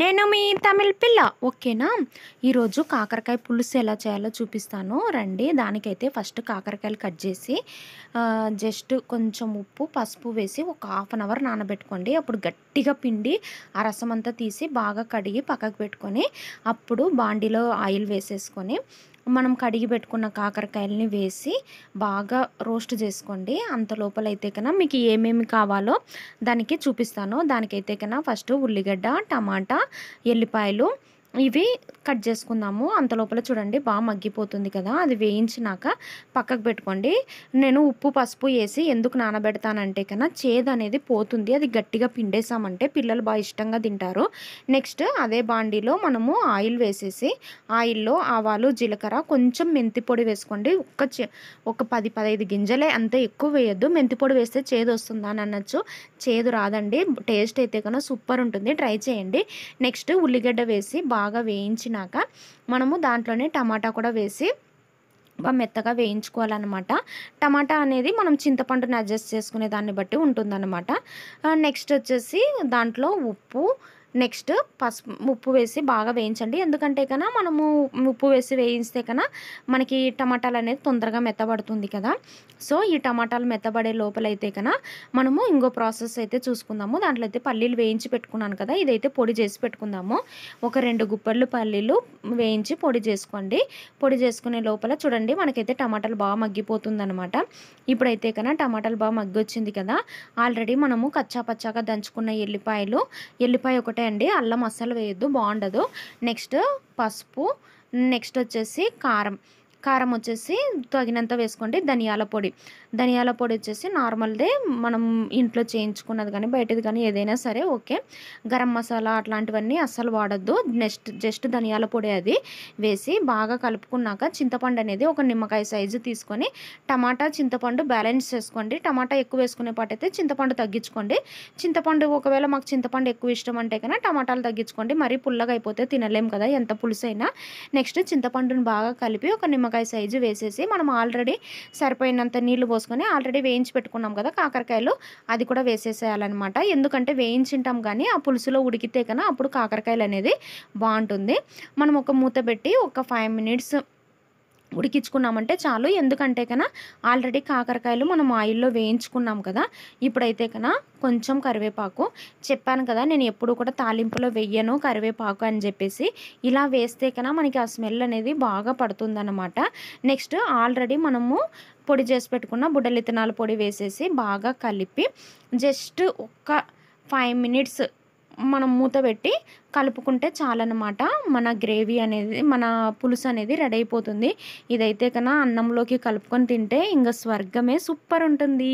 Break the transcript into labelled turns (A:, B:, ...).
A: నేను మీ తమిళ్ పిల్ల ఓకేనా ఈరోజు కాకరకాయ పులుసు ఎలా చేయాలో చూపిస్తాను రండి దానికైతే ఫస్ట్ కాకరకాయలు కట్ చేసి జస్ట్ కొంచెం ఉప్పు పసుపు వేసి ఒక హాఫ్ అన్ అవర్ నానబెట్టుకోండి అప్పుడు గట్టిగా పిండి ఆ రసం అంతా తీసి బాగా కడిగి పక్కకు పెట్టుకొని అప్పుడు బాండీలో ఆయిల్ వేసేసుకొని మనం కడిగి పెట్టుకున్న కాకరకాయలని వేసి బాగా రోస్ట్ చేసుకోండి అంత లోపల అయితే కన్నా మీకు ఏమేమి కావాలో దానికి చూపిస్తాను దానికైతే కన్నా ఫస్ట్ ఉల్లిగడ్డ టమాటా ఎల్లిపాయలు ఇవి కట్ చేసుకుందాము అంత లోపల చూడండి బాగా మగ్గిపోతుంది కదా అది వేయించినాక పక్కకు పెట్టుకోండి నేను ఉప్పు పసుపు వేసి ఎందుకు నానబెడతానంటే కన్నా చేదు అనేది పోతుంది అది గట్టిగా పిండేసామంటే పిల్లలు బాగా ఇష్టంగా తింటారు నెక్స్ట్ అదే బాండీలో మనము ఆయిల్ వేసేసి ఆయిల్లో ఆవాలు జీలకర్ర కొంచెం మెంతి పొడి వేసుకోండి ఒక ఒక పది పదహైదు గింజలే అంత ఎక్కువ వేయొద్దు మెంతి పొడి వేస్తే చేదు వస్తుందా అని అనొచ్చు చేదు రాదండి టేస్ట్ అయితే కన్నా సూపర్ ఉంటుంది ట్రై చేయండి నెక్స్ట్ ఉల్లిగడ్డ వేసి బాగా బాగా వేయించినాక మనము దాంట్లోనే టమాటా కూడా వేసి బాగా మెత్తగా వేయించుకోవాలన్నమాట టమాటా అనేది మనం చింతపండుని అడ్జస్ట్ చేసుకునే దాన్ని బట్టి ఉంటుందన్నమాట నెక్స్ట్ వచ్చేసి దాంట్లో ఉప్పు నెక్స్ట్ పసుపు ఉప్పు వేసి బాగా వేయించండి ఎందుకంటే కన్నా మనము ఉప్పు వేసి వేయిస్తే కన్నా మనకి టమాటాలు అనేది తొందరగా మెత్తబడుతుంది కదా సో ఈ టమాటాలు మెత్తబడే లోపలైతే కన్నా మనము ఇంకో ప్రాసెస్ అయితే చూసుకుందాము దాంట్లో అయితే పల్లీలు వేయించి పెట్టుకున్నాను కదా ఇదైతే పొడి చేసి పెట్టుకుందాము ఒక రెండు గుప్పళ్ళు పల్లీలు వేయించి పొడి చేసుకోండి పొడి చేసుకునే లోపల చూడండి మనకైతే టమాటాలు బాగా మగ్గిపోతుందనమాట ఇప్పుడైతే కన్నా టమాటాలు బాగా మగ్గి వచ్చింది కదా ఆల్రెడీ మనము కచ్చా పచ్చాగా దంచుకున్న ఎల్లిపాయలు ఎల్లిపాయ ఒకటి అండి అల్లం అస్సలు వేయొద్దు బాగుండదు నెక్స్ట్ పసుపు నెక్స్ట్ వచ్చేసి కారం కారం వచ్చేసి తగినంత వేసుకోండి ధనియాల పొడి ధనియాల పొడి వచ్చేసి నార్మల్దే మనం ఇంట్లో చేయించుకున్నది కానీ బయటది కానీ ఏదైనా సరే ఓకే గరం మసాలా అట్లాంటివన్నీ అస్సలు వాడద్దు నెక్స్ట్ జస్ట్ ధనియాల పొడి అది వేసి బాగా కలుపుకున్నాక చింతపండు అనేది ఒక నిమ్మకాయ సైజు తీసుకొని టమాటా చింతపండు బ్యాలెన్స్ చేసుకోండి టమాటా ఎక్కువ వేసుకునే పాటైతే చింతపండు తగ్గించుకోండి చింతపండు ఒకవేళ మాకు చింతపండు ఎక్కువ ఇష్టం అంటే కన్నా టమాటాలు తగ్గించుకోండి మరీ పుల్లగా అయిపోతే తినలేము కదా ఎంత పులుసైనా నెక్స్ట్ చింతపండును బాగా కలిపి ఒక నిమ్మకాయ నిమ్మకాయ సైజు వేసేసి మనం ఆల్రెడీ సరిపోయినంత నీళ్లు పోసుకొని ఆల్రెడీ వేయించి పెట్టుకున్నాం కదా కాకరకాయలు అది కూడా వేసేసేయాలన్నమాట ఎందుకంటే వేయించింటాం కానీ ఆ పులుసులో ఉడికితే కన్నా అప్పుడు కాకరకాయలు అనేది బాగుంటుంది మనం ఒక మూత పెట్టి ఒక ఫైవ్ మినిట్స్ ఉడికించుకున్నామంటే చాలు ఎందుకంటే కన్నా ఆల్రెడీ కాకరకాయలు మనం ఆయిల్లో వేయించుకున్నాం కదా ఇప్పుడైతే కన్నా కొంచెం కరివేపాకు చెప్పాను కదా నేను ఎప్పుడు కూడా తాలింపులో వెయ్యను కరివేపాకు అని చెప్పేసి ఇలా వేస్తే కన్నా మనకి ఆ స్మెల్ అనేది బాగా పడుతుందన్నమాట నెక్స్ట్ ఆల్రెడీ మనము పొడి చేసి పెట్టుకున్న బుడ్డలిత్తనాల పొడి వేసేసి బాగా కలిపి జస్ట్ ఒక్క ఫైవ్ మినిట్స్ మనం మూత పెట్టి కలుపుకుంటే చాలన్నమాట మన గ్రేవీ అనేది మన పులుసు అనేది రెడీ అయిపోతుంది ఇదైతే కన్నా అన్నంలోకి కలుపుకొని తింటే ఇంకా స్వర్గమే సూపర్ ఉంటుంది